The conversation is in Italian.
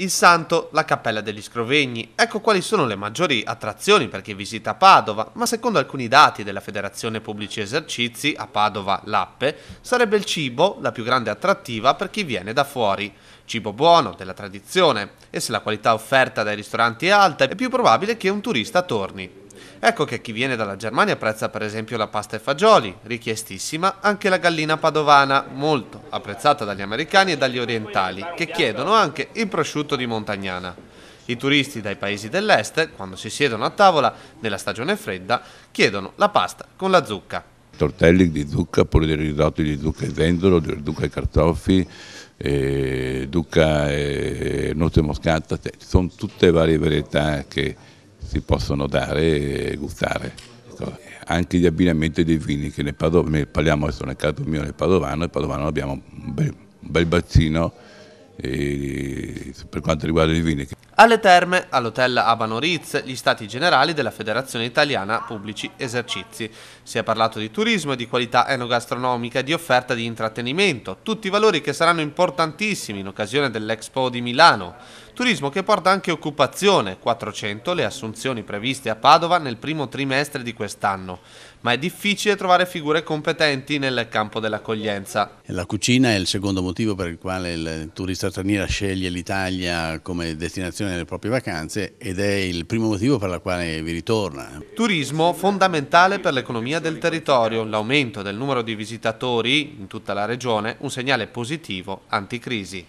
il Santo, la Cappella degli Scrovegni. Ecco quali sono le maggiori attrazioni per chi visita Padova, ma secondo alcuni dati della Federazione Pubblici Esercizi, a Padova l'Appe, sarebbe il cibo la più grande attrattiva per chi viene da fuori. Cibo buono, della tradizione, e se la qualità offerta dai ristoranti è alta, è più probabile che un turista torni. Ecco che chi viene dalla Germania apprezza per esempio la pasta e fagioli, richiestissima, anche la gallina padovana, molto apprezzata dagli americani e dagli orientali, che chiedono anche il prosciutto di Montagnana. I turisti dai paesi dell'est, quando si siedono a tavola, nella stagione fredda, chiedono la pasta con la zucca. Tortelli di zucca, pure risotti di zucca e zenzero, di zucca e cartofi, eh, zucca e notte moscata, cioè, sono tutte varie varietà che si possono dare e gustare. Ecco, anche gli abbinamenti dei vini, che nel Padovano, parliamo adesso nel caso mio nel Padovano, nel Padovano abbiamo un bel, un bel bacino e, per quanto riguarda i vini. Alle terme, all'hotel Abano Riz, gli stati generali della Federazione Italiana Pubblici Esercizi. Si è parlato di turismo, di qualità enogastronomica, di offerta di intrattenimento, tutti valori che saranno importantissimi in occasione dell'Expo di Milano. Turismo che porta anche occupazione, 400 le assunzioni previste a Padova nel primo trimestre di quest'anno, ma è difficile trovare figure competenti nel campo dell'accoglienza. La cucina è il secondo motivo per il quale il turista straniero sceglie l'Italia come destinazione delle proprie vacanze ed è il primo motivo per il quale vi ritorna. Turismo fondamentale per l'economia del territorio, l'aumento del numero di visitatori in tutta la regione, un segnale positivo anticrisi.